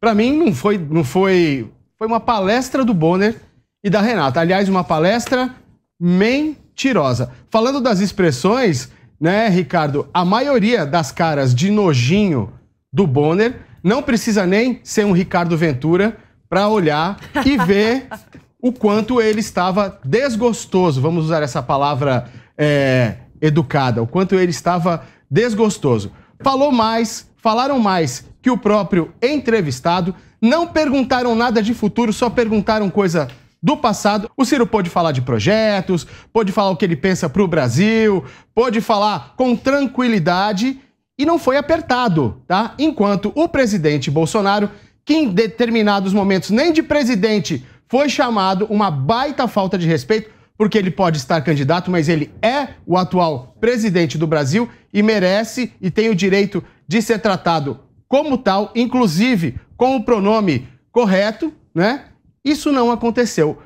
Para mim, não foi, não foi. Foi uma palestra do Bonner e da Renata. Aliás, uma palestra mentirosa. Falando das expressões, né, Ricardo? A maioria das caras de nojinho do Bonner não precisa nem ser um Ricardo Ventura para olhar e ver o quanto ele estava desgostoso. Vamos usar essa palavra é, educada. O quanto ele estava desgostoso. Falou mais falaram mais que o próprio entrevistado, não perguntaram nada de futuro, só perguntaram coisa do passado. O Ciro pôde falar de projetos, pôde falar o que ele pensa para o Brasil, pôde falar com tranquilidade e não foi apertado, tá? Enquanto o presidente Bolsonaro, que em determinados momentos nem de presidente foi chamado, uma baita falta de respeito, porque ele pode estar candidato, mas ele é o atual presidente do Brasil e merece e tem o direito de ser tratado como tal, inclusive com o pronome correto, né? Isso não aconteceu.